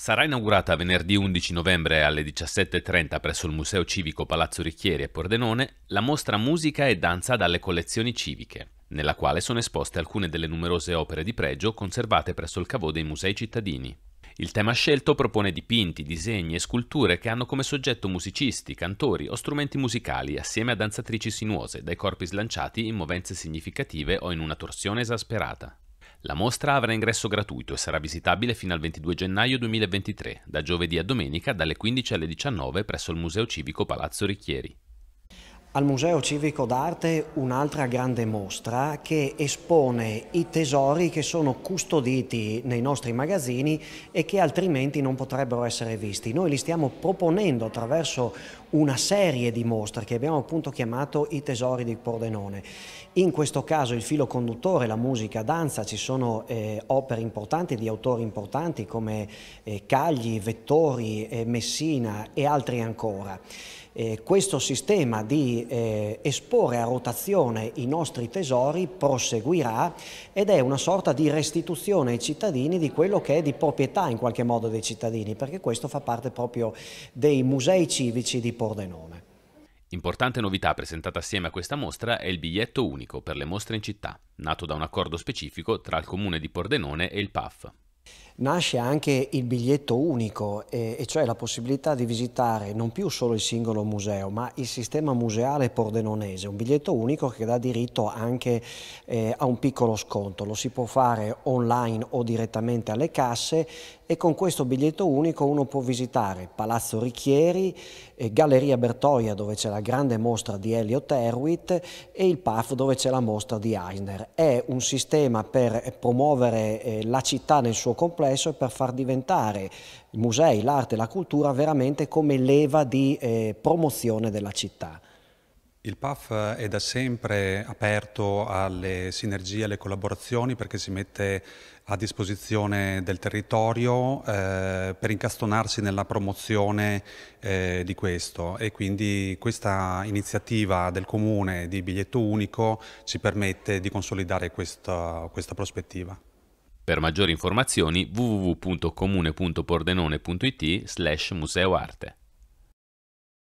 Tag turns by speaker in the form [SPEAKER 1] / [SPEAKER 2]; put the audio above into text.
[SPEAKER 1] Sarà inaugurata venerdì 11 novembre alle 17.30 presso il Museo Civico Palazzo Ricchieri a Pordenone la mostra Musica e Danza dalle collezioni civiche, nella quale sono esposte alcune delle numerose opere di pregio conservate presso il cavò dei musei cittadini. Il tema scelto propone dipinti, disegni e sculture che hanno come soggetto musicisti, cantori o strumenti musicali assieme a danzatrici sinuose dai corpi slanciati in movenze significative o in una torsione esasperata. La mostra avrà ingresso gratuito e sarà visitabile fino al 22 gennaio 2023, da giovedì a domenica dalle 15 alle 19 presso il Museo Civico Palazzo Ricchieri.
[SPEAKER 2] Al Museo Civico d'Arte un'altra grande mostra che espone i tesori che sono custoditi nei nostri magazzini e che altrimenti non potrebbero essere visti. Noi li stiamo proponendo attraverso una serie di mostre che abbiamo appunto chiamato i tesori di Pordenone. In questo caso il filo conduttore, la musica, danza, ci sono eh, opere importanti di autori importanti come eh, Cagli, Vettori, eh, Messina e altri ancora eh, questo sistema di eh, esporre a rotazione i nostri tesori proseguirà ed è una sorta di restituzione ai cittadini di quello che è di proprietà in qualche modo dei cittadini, perché questo fa parte proprio dei musei civici di Pordenone.
[SPEAKER 1] Importante novità presentata assieme a questa mostra è il biglietto unico per le mostre in città, nato da un accordo specifico tra il comune di Pordenone e il PAF
[SPEAKER 2] nasce anche il biglietto unico, eh, e cioè la possibilità di visitare non più solo il singolo museo, ma il sistema museale pordenonese, un biglietto unico che dà diritto anche eh, a un piccolo sconto. Lo si può fare online o direttamente alle casse e con questo biglietto unico uno può visitare Palazzo Ricchieri, eh, Galleria Bertoia dove c'è la grande mostra di Elliot Erwitt e il PAF dove c'è la mostra di Eisner. È un sistema per promuovere eh, la città nel suo complesso complesso e per far diventare i musei, l'arte e la cultura veramente come leva di eh, promozione della città.
[SPEAKER 3] Il PAF è da sempre aperto alle sinergie, alle collaborazioni perché si mette a disposizione del territorio eh, per incastonarsi nella promozione eh, di questo e quindi questa iniziativa del Comune di biglietto unico ci permette di consolidare questa, questa prospettiva.
[SPEAKER 1] Per maggiori informazioni www.comune.pordenone.it slash museoarte.